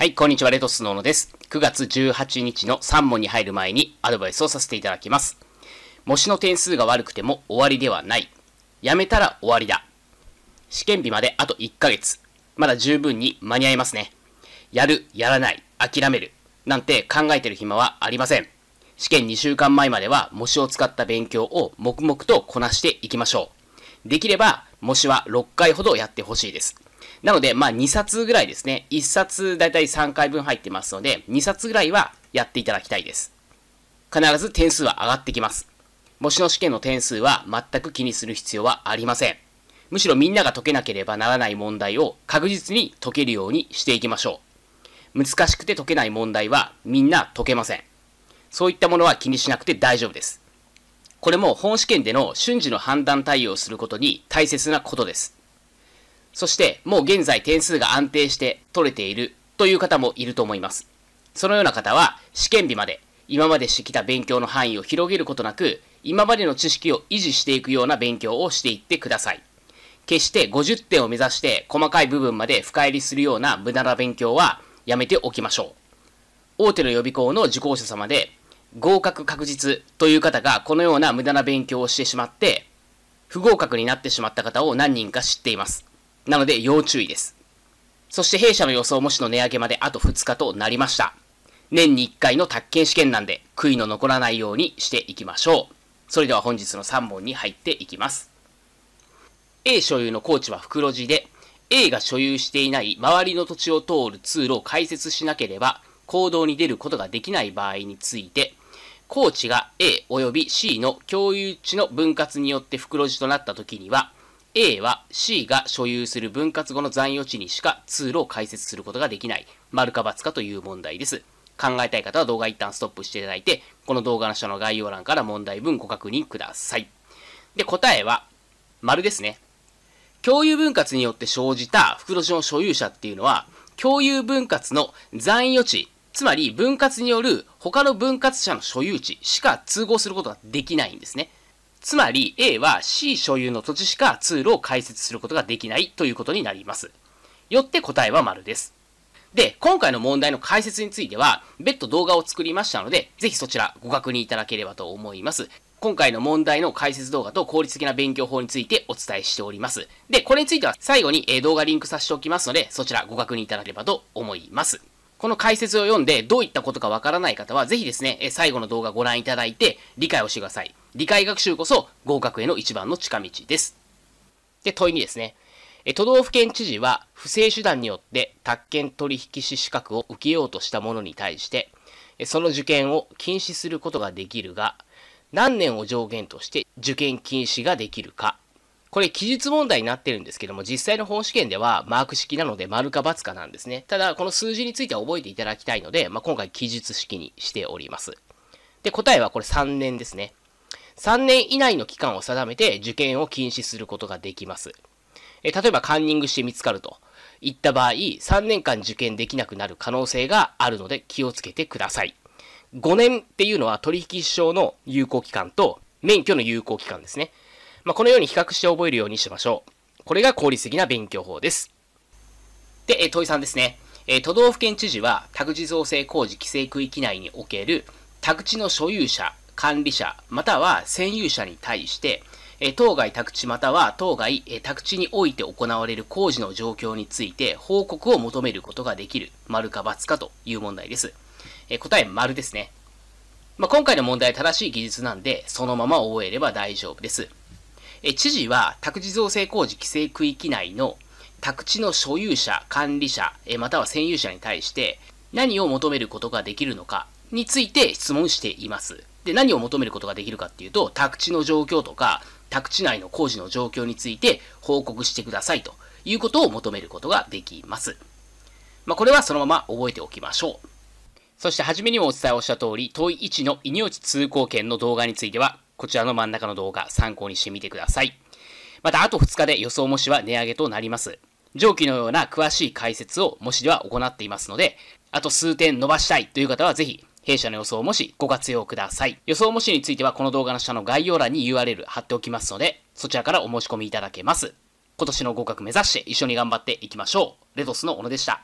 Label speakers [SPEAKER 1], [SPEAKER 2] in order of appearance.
[SPEAKER 1] はい、こんにちは、レトスノーノです。9月18日の3問に入る前にアドバイスをさせていただきます。模試の点数が悪くても終わりではない。やめたら終わりだ。試験日まであと1ヶ月。まだ十分に間に合いますね。やる、やらない、諦める。なんて考えてる暇はありません。試験2週間前までは模試を使った勉強を黙々とこなしていきましょう。できれば模試は6回ほどやってほしいです。なので、まあ2冊ぐらいですね。1冊だいたい3回分入ってますので、2冊ぐらいはやっていただきたいです。必ず点数は上がってきます。模試の試験の点数は全く気にする必要はありません。むしろみんなが解けなければならない問題を確実に解けるようにしていきましょう。難しくて解けない問題はみんな解けません。そういったものは気にしなくて大丈夫です。これも本試験での瞬時の判断対応することに大切なことです。そして、もう現在点数が安定して取れているという方もいると思います。そのような方は、試験日まで今までしてきた勉強の範囲を広げることなく、今までの知識を維持していくような勉強をしていってください。決して50点を目指して細かい部分まで深入りするような無駄な勉強はやめておきましょう。大手の予備校の受講者様で合格確実という方がこのような無駄な勉強をしてしまって、不合格になってしまった方を何人か知っています。なので要注意です。そして弊社の予想模試の値上げまであと2日となりました。年に1回の宅建試験なんで悔いの残らないようにしていきましょう。それでは本日の3問に入っていきます。A 所有の高知は袋地で、A が所有していない周りの土地を通る通路を開設しなければ行動に出ることができない場合について、高知が A 及び C の共有値の分割によって袋地となった時には、A は C が所有する分割後の残余値にしか通路を開設することができない、丸か×かという問題です。考えたい方は動画一旦ストップしていただいて、この動画の下の概要欄から問題文ご確認ください。で、答えは、丸ですね。共有分割によって生じた袋地の所有者っていうのは、共有分割の残余地つまり分割による他の分割者の所有地しか通合することができないんですね。つまり A は C 所有の土地しか通路を開設することができないということになります。よって答えは丸です。で、今回の問題の解説については、別途動画を作りましたので、ぜひそちらご確認いただければと思います。今回の問題の解説動画と効率的な勉強法についてお伝えしております。で、これについては最後に動画リンクさせておきますので、そちらご確認いただければと思います。この解説を読んでどういったことかわからない方は、ぜひですね、え最後の動画ご覧いただいて理解をしてください。理解学習こそ合格への一番の近道です。で、問いにですね。え都道府県知事は不正手段によって宅建取引士資格を受けようとした者に対して、その受験を禁止することができるが、何年を上限として受験禁止ができるかこれ記述問題になってるんですけども、実際の本試験ではマーク式なので丸か×かなんですね。ただ、この数字については覚えていただきたいので、まあ、今回記述式にしております。で、答えはこれ3年ですね。3年以内の期間を定めて受験を禁止することができます。え例えばカンニングして見つかるといった場合、3年間受験できなくなる可能性があるので気をつけてください。5年っていうのは取引証の有効期間と免許の有効期間ですね。まあ、このように比較して覚えるようにしましょう。これが効率的な勉強法です。で、え問いさんですね。え都道府県知事は、宅地造成工事規制区域内における、宅地の所有者、管理者、または占有者に対して、え当該宅地または当該、え宅地において行われる工事の状況について報告を求めることができる、丸か×かという問題です。え答え丸ですね。まあ、今回の問題正しい技術なんで、そのまま覚えれば大丈夫です。え知事は宅地造成工事規制区域内の宅地の所有者、管理者、えまたは占有者に対して何を求めることができるのかについて質問しています。で、何を求めることができるかっていうと、宅地の状況とか、宅地内の工事の状況について報告してくださいということを求めることができます。まあ、これはそのまま覚えておきましょう。そして初めにもお伝えをした通り、問い1の犬落通行券の動画については、こちらの真ん中の動画参考にしてみてください。また、あと2日で予想模試は値上げとなります。上記のような詳しい解説を模試では行っていますので、あと数点伸ばしたいという方はぜひ、弊社の予想模試ご活用ください。予想模試についてはこの動画の下の概要欄に URL 貼っておきますので、そちらからお申し込みいただけます。今年の合格目指して一緒に頑張っていきましょう。レトスの小野でした。